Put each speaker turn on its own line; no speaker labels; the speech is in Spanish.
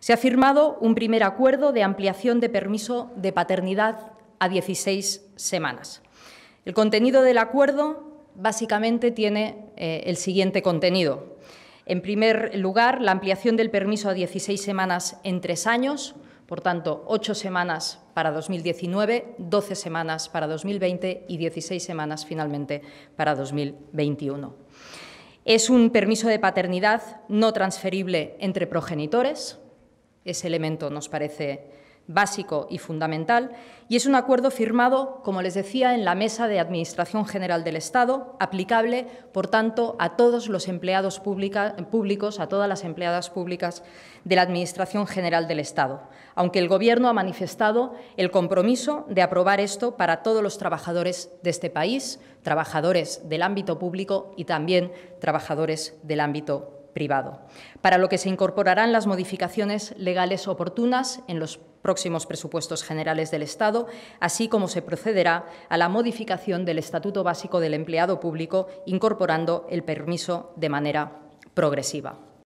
Se ha firmado un primer acuerdo de ampliación de permiso de paternidad a 16 semanas. El contenido del acuerdo básicamente tiene eh, el siguiente contenido. En primer lugar, la ampliación del permiso a 16 semanas en tres años, por tanto, ocho semanas para 2019, 12 semanas para 2020 y 16 semanas finalmente para 2021. Es un permiso de paternidad no transferible entre progenitores, ese elemento nos parece básico y fundamental, y es un acuerdo firmado, como les decía, en la Mesa de Administración General del Estado, aplicable, por tanto, a todos los empleados públicos, a todas las empleadas públicas de la Administración General del Estado, aunque el Gobierno ha manifestado el compromiso de aprobar esto para todos los trabajadores de este país, trabajadores del ámbito público y también trabajadores del ámbito privado, para lo que se incorporarán las modificaciones legales oportunas en los próximos presupuestos generales del Estado, así como se procederá a la modificación del Estatuto Básico del Empleado Público, incorporando el permiso de manera progresiva.